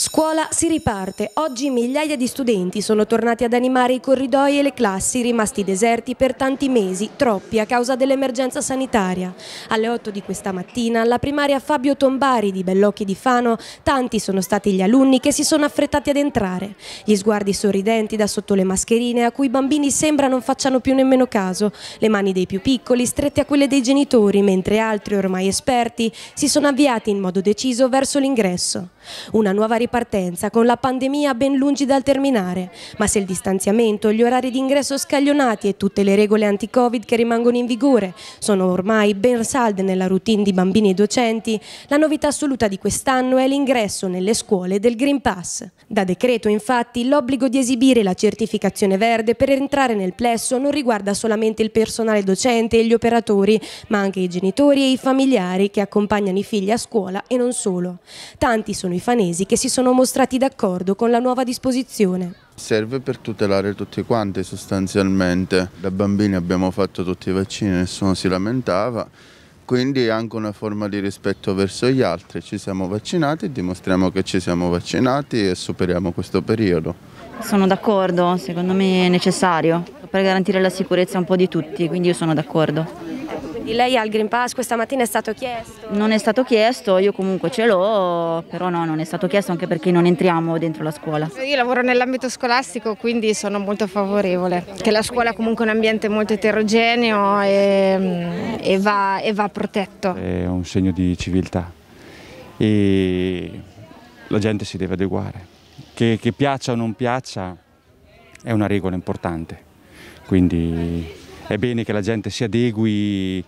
Scuola si riparte. Oggi migliaia di studenti sono tornati ad animare i corridoi e le classi rimasti deserti per tanti mesi, troppi a causa dell'emergenza sanitaria. Alle 8 di questa mattina alla primaria Fabio Tombari di Bellocchi di Fano tanti sono stati gli alunni che si sono affrettati ad entrare. Gli sguardi sorridenti da sotto le mascherine a cui i bambini sembra non facciano più nemmeno caso, le mani dei più piccoli strette a quelle dei genitori mentre altri ormai esperti si sono avviati in modo deciso verso l'ingresso. Una nuova ripartenza con la pandemia ben lungi dal terminare, ma se il distanziamento, gli orari di ingresso scaglionati e tutte le regole anti-covid che rimangono in vigore sono ormai ben salde nella routine di bambini e docenti, la novità assoluta di quest'anno è l'ingresso nelle scuole del Green Pass. Da decreto infatti l'obbligo di esibire la certificazione verde per entrare nel plesso non riguarda solamente il personale docente e gli operatori, ma anche i genitori e i familiari che accompagnano i figli a scuola e non solo. Tanti sono i fanesi che si sono mostrati d'accordo con la nuova disposizione. Serve per tutelare tutti quanti sostanzialmente. Da bambini abbiamo fatto tutti i vaccini, nessuno si lamentava, quindi è anche una forma di rispetto verso gli altri. Ci siamo vaccinati, dimostriamo che ci siamo vaccinati e superiamo questo periodo. Sono d'accordo, secondo me è necessario per garantire la sicurezza un po' di tutti, quindi io sono d'accordo. Quindi lei ha il Green Pass, questa mattina è stato chiesto? Non è stato chiesto, io comunque ce l'ho, però no, non è stato chiesto anche perché non entriamo dentro la scuola. Io lavoro nell'ambito scolastico, quindi sono molto favorevole, che la scuola è comunque un ambiente molto eterogeneo e, e, va, e va protetto. È un segno di civiltà e la gente si deve adeguare. Che, che piaccia o non piaccia è una regola importante, quindi è bene che la gente si adegui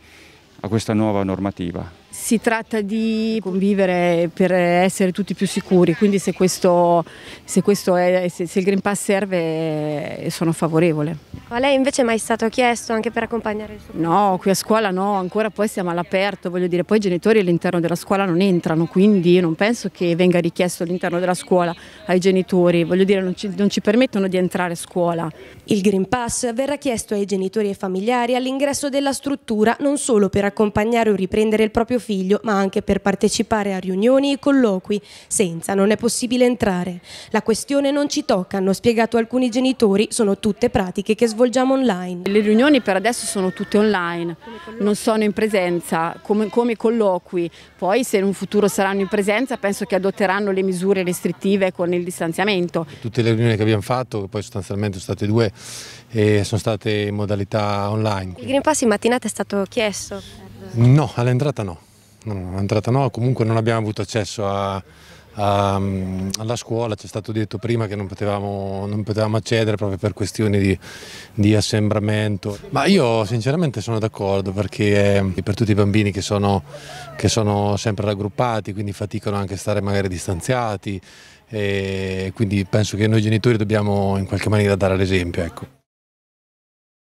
a questa nuova normativa. Si tratta di convivere per essere tutti più sicuri, quindi se, questo, se, questo è, se, se il Green Pass serve eh, sono favorevole. Ma lei invece è mai stato chiesto anche per accompagnare il suo No, qui a scuola no, ancora poi siamo all'aperto, voglio dire, poi i genitori all'interno della scuola non entrano, quindi io non penso che venga richiesto all'interno della scuola ai genitori, voglio dire, non ci, non ci permettono di entrare a scuola. Il Green Pass verrà chiesto ai genitori e familiari all'ingresso della struttura non solo per accompagnare o riprendere il proprio figlio, ma anche per partecipare a riunioni e colloqui. Senza non è possibile entrare. La questione non ci tocca, hanno spiegato alcuni genitori, sono tutte pratiche che svolgiamo online. Le riunioni per adesso sono tutte online, non sono in presenza, come, come colloqui. Poi se in un futuro saranno in presenza penso che adotteranno le misure restrittive con il distanziamento. Tutte le riunioni che abbiamo fatto, poi sostanzialmente sono state due, eh, sono state in modalità online. Il Green Pass in mattinata è stato chiesto? No, all'entrata no no, entrata no, comunque non abbiamo avuto accesso a, a, alla scuola, ci è stato detto prima che non potevamo, non potevamo accedere proprio per questioni di, di, assembramento. Ma io sinceramente sono d'accordo perché per tutti i bambini che sono, che sono sempre raggruppati, quindi faticano anche a stare magari distanziati, quindi penso che noi genitori dobbiamo in qualche maniera dare l'esempio. Ecco.